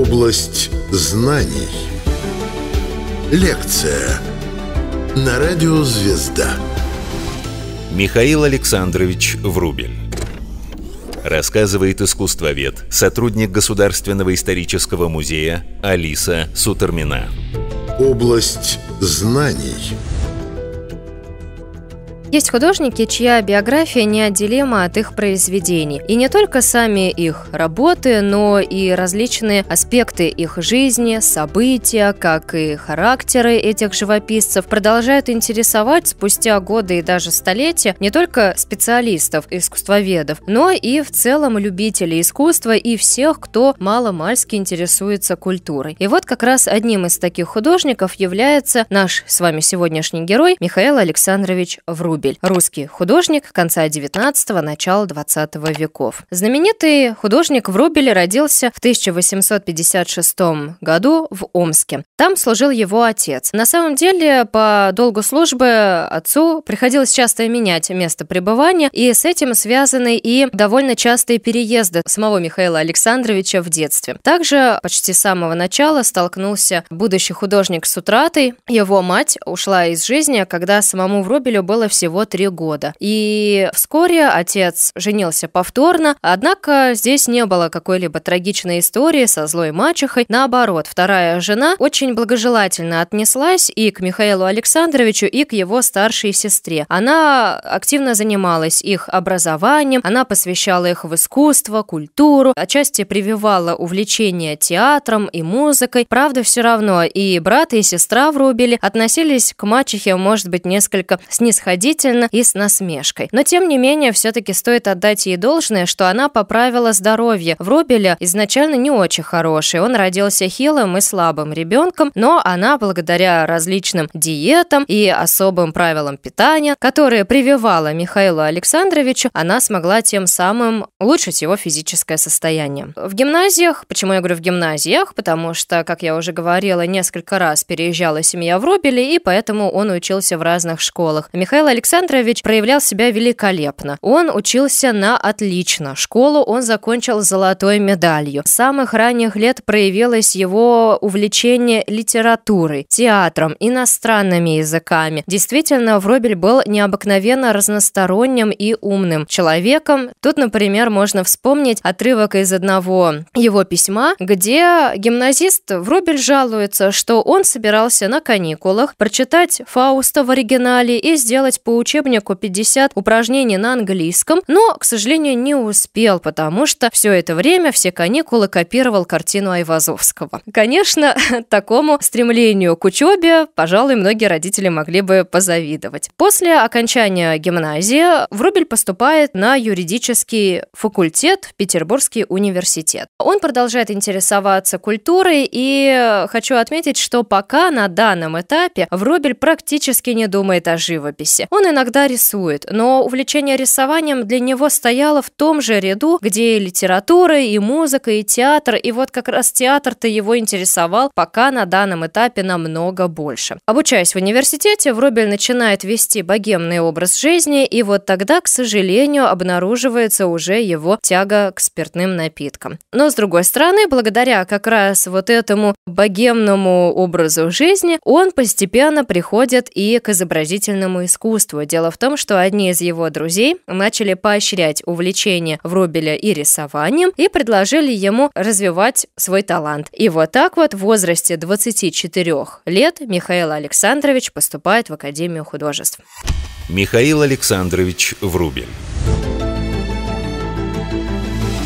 Область знаний. Лекция на радио «Звезда». Михаил Александрович Врубель. Рассказывает искусствовед, сотрудник Государственного исторического музея Алиса Сутермина. Область знаний. Есть художники, чья биография неотделима от их произведений. И не только сами их работы, но и различные аспекты их жизни, события, как и характеры этих живописцев продолжают интересовать спустя годы и даже столетия не только специалистов, искусствоведов, но и в целом любителей искусства и всех, кто мало-мальски интересуется культурой. И вот как раз одним из таких художников является наш с вами сегодняшний герой Михаил Александрович Врубин. Рубель, русский художник конца 19-го, начала 20 веков. Знаменитый художник Врубель родился в 1856 году в Омске. Там служил его отец. На самом деле, по долгу службы отцу приходилось часто менять место пребывания, и с этим связаны и довольно частые переезды самого Михаила Александровича в детстве. Также почти с самого начала столкнулся будущий художник с утратой. Его мать ушла из жизни, когда самому Врубелю было всего всего три года. И вскоре отец женился повторно, однако здесь не было какой-либо трагичной истории со злой мачехой. Наоборот, вторая жена очень благожелательно отнеслась и к Михаилу Александровичу, и к его старшей сестре. Она активно занималась их образованием, она посвящала их в искусство, культуру, отчасти прививала увлечение театром и музыкой. Правда, все равно и брат, и сестра врубили, относились к мачехе, может быть, несколько снисходительно, язвительно и с насмешкой. Но тем не менее, все-таки стоит отдать ей должное, что она поправила здоровье. В Врубеля изначально не очень хороший. Он родился хилым и слабым ребенком, но она благодаря различным диетам и особым правилам питания, которые прививала Михаилу Александровичу, она смогла тем самым улучшить его физическое состояние. В гимназиях, почему я говорю в гимназиях, потому что, как я уже говорила, несколько раз переезжала семья в Врубеле, и поэтому он учился в разных школах. Михаил Александрович Александрович проявлял себя великолепно. Он учился на отлично. Школу он закончил с золотой медалью. С самых ранних лет проявилось его увлечение литературой, театром, иностранными языками. Действительно, Врубель был необыкновенно разносторонним и умным человеком. Тут, например, можно вспомнить отрывок из одного его письма, где гимназист Врубель жалуется, что он собирался на каникулах прочитать Фауста в оригинале и сделать по учебнику 50 упражнений на английском, но, к сожалению, не успел, потому что все это время, все каникулы копировал картину Айвазовского. Конечно, такому стремлению к учебе, пожалуй, многие родители могли бы позавидовать. После окончания гимназии Врубель поступает на юридический факультет Петербургский университет. Он продолжает интересоваться культурой, и хочу отметить, что пока на данном этапе Врубель практически не думает о живописи. Он иногда рисует, но увлечение рисованием для него стояло в том же ряду, где и литература, и музыка, и театр, и вот как раз театр-то его интересовал пока на данном этапе намного больше. Обучаясь в университете, Врубель начинает вести богемный образ жизни, и вот тогда, к сожалению, обнаруживается уже его тяга к спиртным напиткам. Но, с другой стороны, благодаря как раз вот этому богемному образу жизни, он постепенно приходит и к изобразительному искусству, искусству. Дело в том, что одни из его друзей начали поощрять увлечение Врубеля и рисованием и предложили ему развивать свой талант. И вот так вот в возрасте 24 лет Михаил Александрович поступает в Академию художеств. Михаил Александрович Врубель.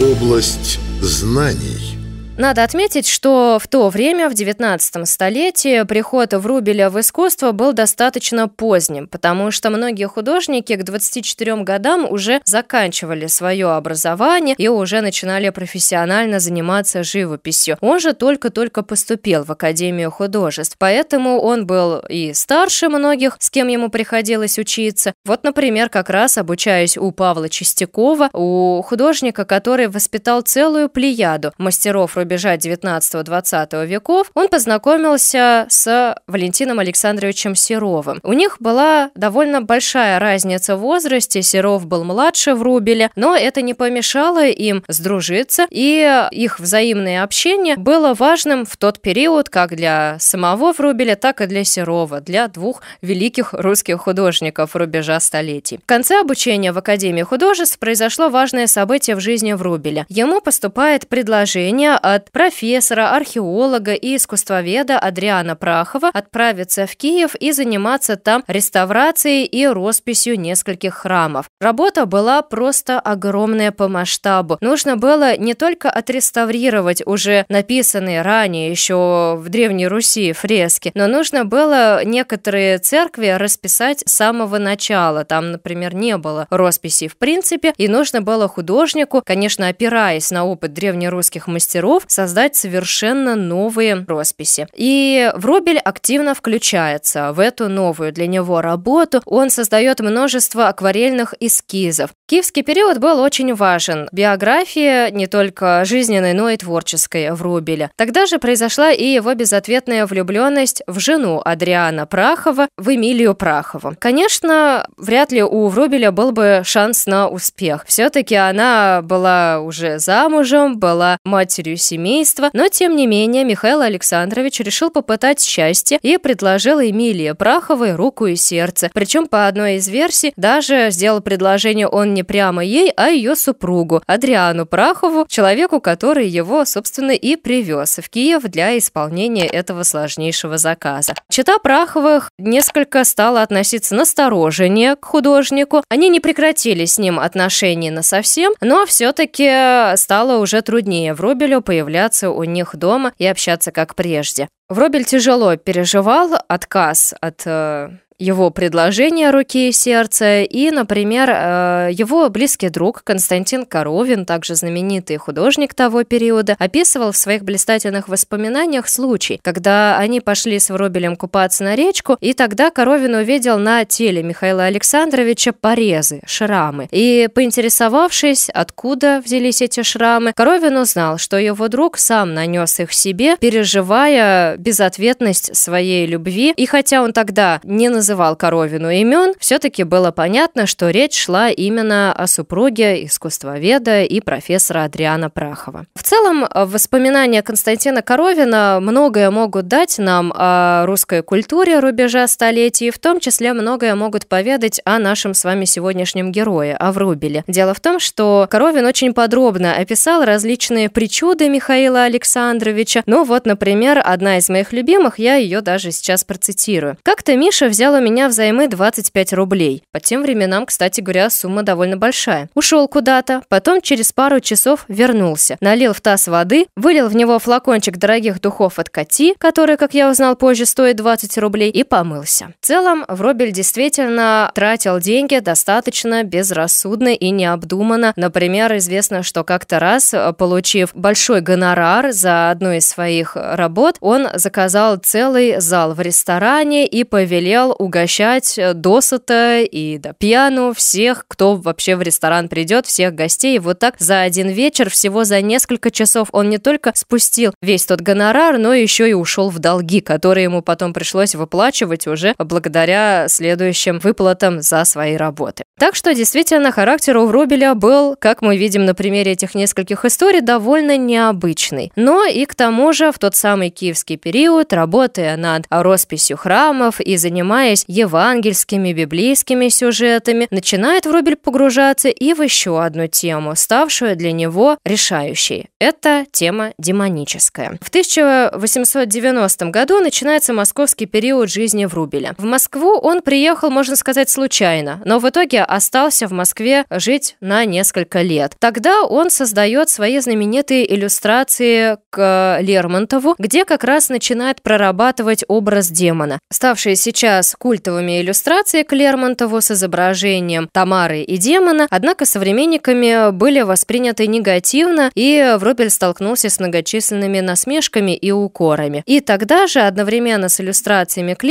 Область знаний – надо отметить, что в то время, в 19 столетии, приход Врубеля в искусство был достаточно поздним, потому что многие художники к 24 годам уже заканчивали свое образование и уже начинали профессионально заниматься живописью. Он же только-только поступил в Академию художеств, поэтому он был и старше многих, с кем ему приходилось учиться. Вот, например, как раз обучаюсь у Павла Чистякова, у художника, который воспитал целую плеяду мастеров рубежа 19-20 веков, он познакомился с Валентином Александровичем Серовым. У них была довольно большая разница в возрасте, Серов был младше в Рубеле, но это не помешало им сдружиться, и их взаимное общение было важным в тот период как для самого Врубеля, так и для Серова, для двух великих русских художников рубежа столетий. В конце обучения в Академии художеств произошло важное событие в жизни Врубеля. Ему поступает предложение от от профессора, археолога и искусствоведа Адриана Прахова отправиться в Киев и заниматься там реставрацией и росписью нескольких храмов. Работа была просто огромная по масштабу. Нужно было не только отреставрировать уже написанные ранее еще в Древней Руси фрески, но нужно было некоторые церкви расписать с самого начала. Там, например, не было росписей в принципе, и нужно было художнику, конечно, опираясь на опыт древнерусских мастеров, создать совершенно новые росписи. И Врубель активно включается в эту новую для него работу. Он создает множество акварельных эскизов, Киевский период был очень важен. Биография не только жизненной, но и творческой Врубеля. Тогда же произошла и его безответная влюбленность в жену Адриана Прахова, в Эмилию Прахову. Конечно, вряд ли у Врубеля был бы шанс на успех. Все-таки она была уже замужем, была матерью семейства, но тем не менее Михаил Александрович решил попытать счастье и предложил Эмилии Праховой руку и сердце. Причем по одной из версий даже сделал предложение он не прямо ей, а ее супругу Адриану Прахову, человеку, который его, собственно, и привез в Киев для исполнения этого сложнейшего заказа. Чита Праховых несколько стала относиться настороженнее к художнику. Они не прекратили с ним отношения на совсем, но все-таки стало уже труднее Врубелю появляться у них дома и общаться как прежде. Вробель тяжело переживал отказ от э, его предложение руки и сердца. И, например, э, его близкий друг Константин Коровин, также знаменитый художник того периода, описывал в своих блистательных воспоминаниях случай, когда они пошли с Врубелем купаться на речку, и тогда Коровин увидел на теле Михаила Александровича порезы, шрамы. И, поинтересовавшись, откуда взялись эти шрамы, Коровин узнал, что его друг сам нанес их себе, переживая безответность своей любви. И хотя он тогда не называл называл коровину имен, все-таки было понятно, что речь шла именно о супруге искусствоведа и профессора Адриана Прахова. В целом, э, воспоминания Константина Коровина многое могут дать нам о русской культуре рубежа столетий, в том числе многое могут поведать о нашем с вами сегодняшнем герое, о Врубеле. Дело в том, что Коровин очень подробно описал различные причуды Михаила Александровича. Ну вот, например, одна из моих любимых, я ее даже сейчас процитирую. Как-то Миша взял попросил меня взаймы 25 рублей. По тем временам, кстати говоря, сумма довольно большая. Ушел куда-то, потом через пару часов вернулся. Налил в таз воды, вылил в него флакончик дорогих духов от Кати, который, как я узнал позже, стоит 20 рублей, и помылся. В целом, Вробель действительно тратил деньги достаточно безрассудно и необдуманно. Например, известно, что как-то раз, э, получив большой гонорар за одну из своих работ, он заказал целый зал в ресторане и повелел у угощать э, досыта и до пьяну всех, кто вообще в ресторан придет, всех гостей. И вот так за один вечер, всего за несколько часов, он не только спустил весь тот гонорар, но еще и ушел в долги, которые ему потом пришлось выплачивать уже благодаря следующим выплатам за свои работы. Так что действительно характер у Врубеля был, как мы видим на примере этих нескольких историй, довольно необычный. Но и к тому же в тот самый киевский период, работая над росписью храмов и занимаясь увлекаясь евангельскими, библейскими сюжетами, начинает Врубель погружаться и в еще одну тему, ставшую для него решающей. Это тема демоническая. В 1890 году начинается московский период жизни Врубеля. В Москву он приехал, можно сказать, случайно, но в итоге остался в Москве жить на несколько лет. Тогда он создает свои знаменитые иллюстрации к Лермонтову, где как раз начинает прорабатывать образ демона. Ставший сейчас культовыми иллюстрации к с изображением Тамары и демона, однако современниками были восприняты негативно, и Врубель столкнулся с многочисленными насмешками и укорами. И тогда же, одновременно с иллюстрациями к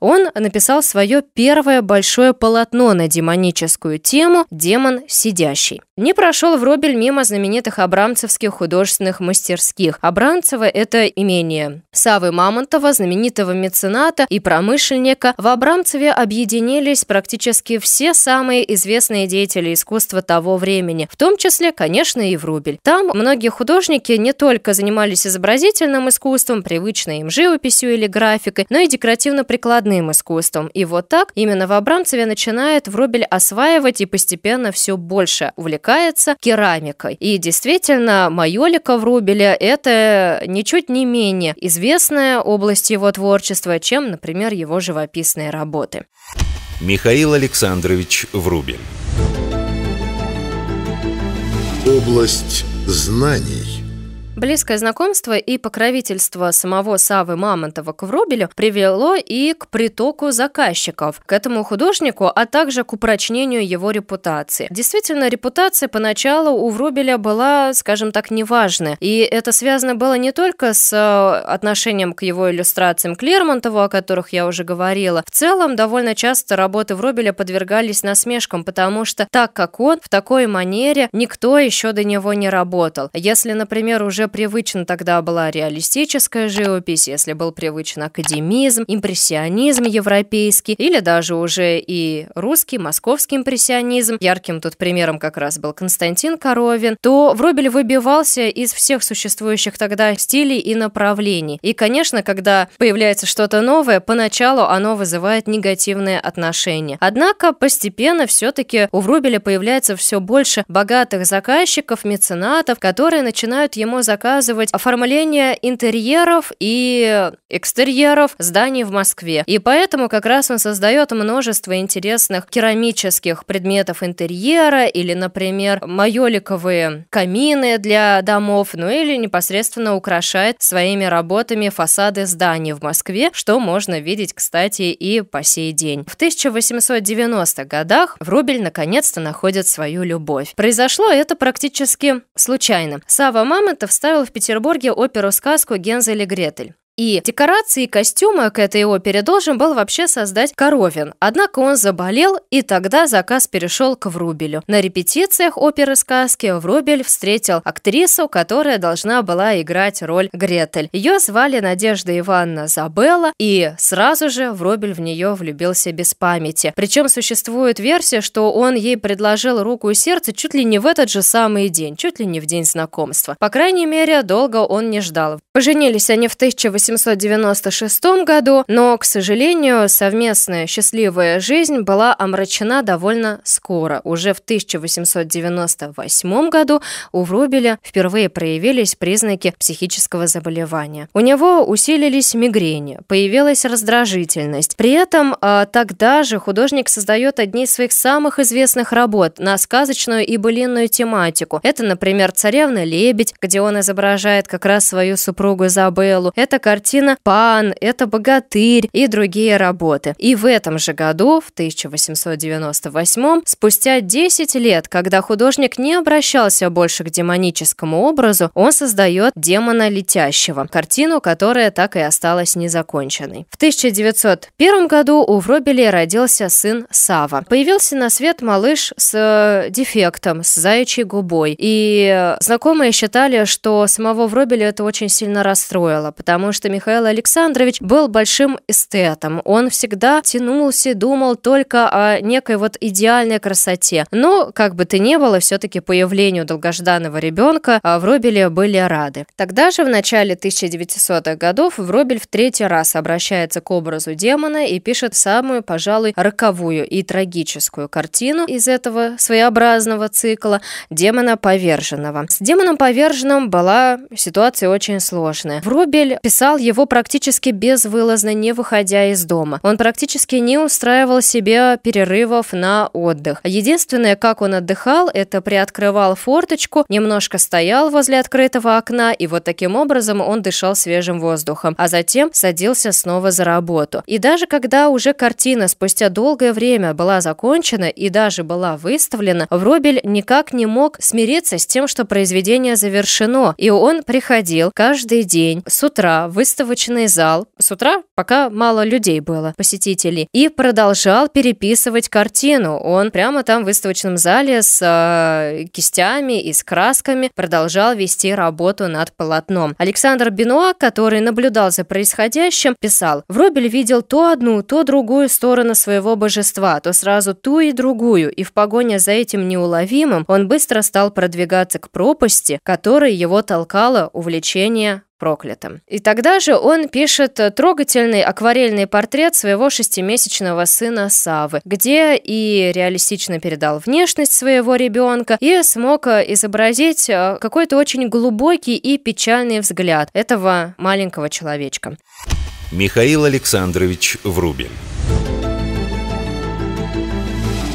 он написал свое первое большое полотно на демоническую тему «Демон сидящий». Не прошел Врубель мимо знаменитых абрамцевских художественных мастерских. Абрамцево – это имение Савы Мамонтова, знаменитого мецената и промышленника, в Абрамцеве объединились практически все самые известные деятели искусства того времени, в том числе, конечно, и Врубель. Там многие художники не только занимались изобразительным искусством, привычной им живописью или графикой, но и декоративно-прикладным искусством. И вот так именно в Абрамцеве начинает Врубель осваивать и постепенно все больше увлекается керамикой. И действительно, майолика Врубеля – это ничуть не менее известная область его творчества, чем, например, его живопись совместной работы. Михаил Александрович Врубель. Область знаний – Близкое знакомство и покровительство самого Савы Мамонтова к Врубелю привело и к притоку заказчиков, к этому художнику, а также к упрочнению его репутации. Действительно, репутация поначалу у Врубеля была, скажем так, неважная, и это связано было не только с э, отношением к его иллюстрациям Клермонтова, о которых я уже говорила. В целом, довольно часто работы Врубеля подвергались насмешкам, потому что так как он, в такой манере никто еще до него не работал. Если, например, уже уже привычна тогда была реалистическая живопись, если был привычен академизм, импрессионизм европейский или даже уже и русский, московский импрессионизм, ярким тут примером как раз был Константин Коровин, то Врубель выбивался из всех существующих тогда стилей и направлений. И, конечно, когда появляется что-то новое, поначалу оно вызывает негативные отношения. Однако постепенно все-таки у Врубеля появляется все больше богатых заказчиков, меценатов, которые начинают ему заказывать заказывать оформление интерьеров и экстерьеров зданий в Москве. И поэтому как раз он создает множество интересных керамических предметов интерьера или, например, майоликовые камины для домов, ну или непосредственно украшает своими работами фасады зданий в Москве, что можно видеть, кстати, и по сей день. В 1890-х годах Врубель наконец-то находит свою любовь. Произошло это практически случайно. Сава Мамонтов ставил в Петербурге оперу-сказку «Гензель и Гретель». И декорации и костюмы к этой опере должен был вообще создать Коровин. Однако он заболел, и тогда заказ перешел к Врубелю. На репетициях оперы сказки Врубель встретил актрису, которая должна была играть роль Гретель. Ее звали Надежда Ивановна Забелла, и сразу же Врубель в нее влюбился без памяти. Причем существует версия, что он ей предложил руку и сердце чуть ли не в этот же самый день, чуть ли не в день знакомства. По крайней мере, долго он не ждал. Поженились они в 1800 1896 году, но, к сожалению, совместная счастливая жизнь была омрачена довольно скоро. Уже в 1898 году у Врубеля впервые проявились признаки психического заболевания. У него усилились мигрени, появилась раздражительность. При этом а, тогда же художник создает одни из своих самых известных работ на сказочную и былинную тематику. Это, например, «Царевна-лебедь», где он изображает как раз свою супругу Изабеллу. Это картина «Пан», «Это богатырь» и другие работы. И в этом же году, в 1898 спустя 10 лет, когда художник не обращался больше к демоническому образу, он создает «Демона летящего», картину, которая так и осталась незаконченной. В 1901 году у Вробелей родился сын Сава. Появился на свет малыш с э, дефектом, с заячьей губой. И э, знакомые считали, что самого Вробеля это очень сильно расстроило, потому что что Михаил Александрович был большим эстетом. Он всегда тянулся и думал только о некой вот идеальной красоте. Но, как бы то ни было, все-таки появлению долгожданного ребенка а, в Робеле были рады. Тогда же, в начале 1900-х годов, Вробель в третий раз обращается к образу демона и пишет самую, пожалуй, роковую и трагическую картину из этого своеобразного цикла «Демона поверженного». С «Демоном поверженным» была ситуация очень сложная. Вробель писал ждал его практически безвылазно, не выходя из дома. Он практически не устраивал себе перерывов на отдых. Единственное, как он отдыхал, это приоткрывал форточку, немножко стоял возле открытого окна, и вот таким образом он дышал свежим воздухом, а затем садился снова за работу. И даже когда уже картина спустя долгое время была закончена и даже была выставлена, Вробель никак не мог смириться с тем, что произведение завершено, и он приходил каждый день с утра, вы выставочный зал с утра, пока мало людей было, посетителей, и продолжал переписывать картину. Он прямо там в выставочном зале с э, кистями и с красками продолжал вести работу над полотном. Александр Бенуа, который наблюдал за происходящим, писал, Врубель видел то одну, то другую сторону своего божества, то сразу ту и другую, и в погоне за этим неуловимым он быстро стал продвигаться к пропасти, которой его толкало увлечение проклятым. И тогда же он пишет э, трогательный акварельный портрет своего шестимесячного сына Савы, где и реалистично передал внешность своего ребенка, и смог э, изобразить э, какой-то очень глубокий и печальный взгляд этого маленького человечка. Михаил Александрович Врубин.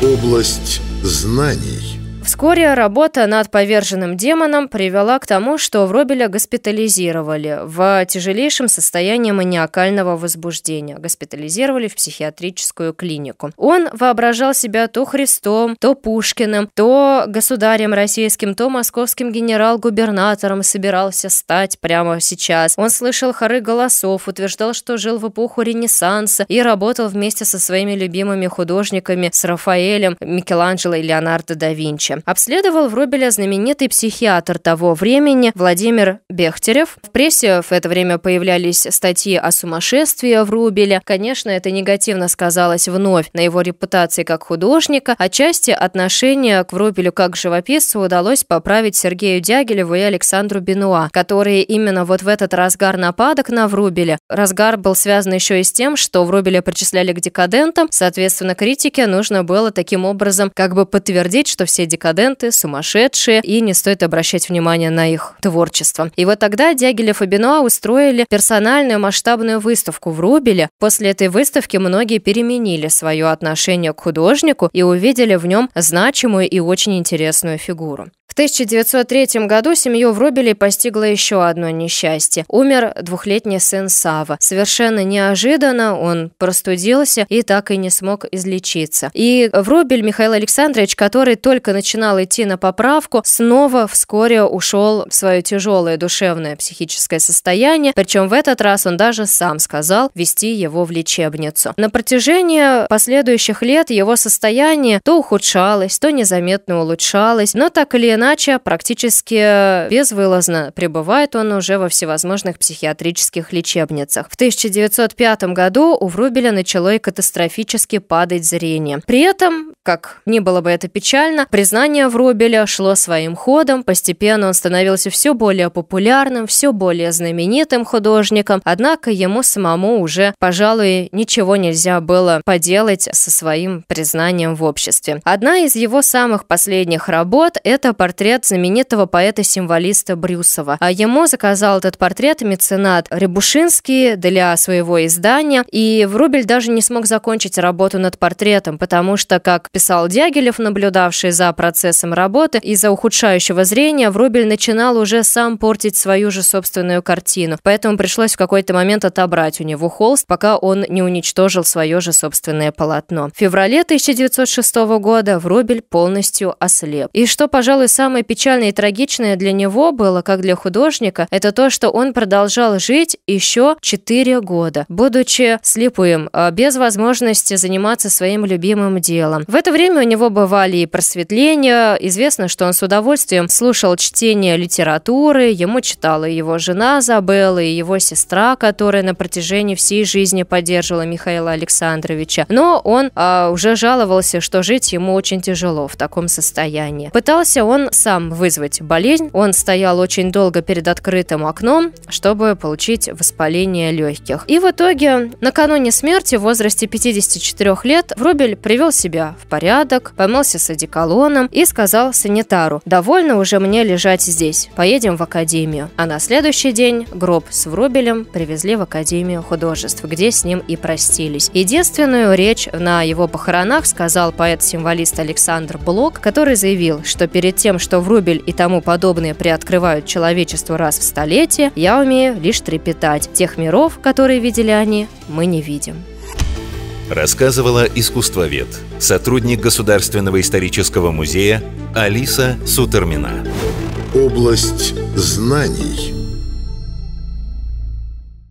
Область знаний. Вскоре работа над поверженным демоном привела к тому, что Вробеля госпитализировали в тяжелейшем состоянии маниакального возбуждения. Госпитализировали в психиатрическую клинику. Он воображал себя то Христом, то Пушкиным, то государем российским, то московским генерал-губернатором собирался стать прямо сейчас. Он слышал хоры голосов, утверждал, что жил в эпоху Ренессанса и работал вместе со своими любимыми художниками, с Рафаэлем, Микеланджело и Леонардо да Винчи. Обследовал Врубеля знаменитый психиатр того времени Владимир Бехтерев. В прессе в это время появлялись статьи о сумасшествии Врубеля. Конечно, это негативно сказалось вновь на его репутации как художника. Отчасти отношение к Врубелю как живописцу удалось поправить Сергею Дягилеву и Александру Бенуа, которые именно вот в этот разгар нападок на Врубеля. Разгар был связан еще и с тем, что Врубеля причисляли к декадентам, соответственно, критике нужно было таким образом как бы подтвердить, что все декаденты декаденты, сумасшедшие, и не стоит обращать внимание на их творчество. И вот тогда Дягилев и Бенуа устроили персональную масштабную выставку в Рубеле. После этой выставки многие переменили свое отношение к художнику и увидели в нем значимую и очень интересную фигуру. В 1903 году семью Врубелей постигло еще одно несчастье. Умер двухлетний сын Сава. Совершенно неожиданно он простудился и так и не смог излечиться. И Врубель Михаил Александрович, который только начинал начинал идти на поправку, снова вскоре ушел в свое тяжелое душевное психическое состояние, причем в этот раз он даже сам сказал вести его в лечебницу. На протяжении последующих лет его состояние то ухудшалось, то незаметно улучшалось, но так или иначе практически безвылазно пребывает он уже во всевозможных психиатрических лечебницах. В 1905 году у Врубеля начало и катастрофически падать зрение. При этом, как ни было бы это печально, признал в Врубеля шло своим ходом, постепенно он становился все более популярным, все более знаменитым художником, однако ему самому уже, пожалуй, ничего нельзя было поделать со своим признанием в обществе. Одна из его самых последних работ – это портрет знаменитого поэта-символиста Брюсова. А ему заказал этот портрет меценат Рябушинский для своего издания, и Врубель даже не смог закончить работу над портретом, потому что, как писал Дягилев, наблюдавший за процессом, процессом работы, из-за ухудшающего зрения Врубель начинал уже сам портить свою же собственную картину, поэтому пришлось в какой-то момент отобрать у него холст, пока он не уничтожил свое же собственное полотно. В феврале 1906 года Врубель полностью ослеп. И что, пожалуй, самое печальное и трагичное для него было, как для художника, это то, что он продолжал жить еще 4 года, будучи слепым, а, без возможности заниматься своим любимым делом. В это время у него бывали и просветления, менее, известно, что он с удовольствием слушал чтение литературы, ему читала его жена Забелла и его сестра, которая на протяжении всей жизни поддерживала Михаила Александровича. Но он а, уже жаловался, что жить ему очень тяжело в таком состоянии. Пытался он сам вызвать болезнь, он стоял очень долго перед открытым окном, чтобы получить воспаление легких. И в итоге, накануне смерти в возрасте 54 лет, Врубель привел себя в порядок, помылся с одеколоном, и сказал санитару, «Довольно уже мне лежать здесь, поедем в академию». А на следующий день гроб с Врубелем привезли в Академию художеств, где с ним и простились. Единственную речь на его похоронах сказал поэт-символист Александр Блок, который заявил, что перед тем, что Врубель и тому подобные приоткрывают человечеству раз в столетие, я умею лишь трепетать. Тех миров, которые видели они, мы не видим рассказывала искусствовед, сотрудник Государственного исторического музея Алиса Сутермина. Область знаний –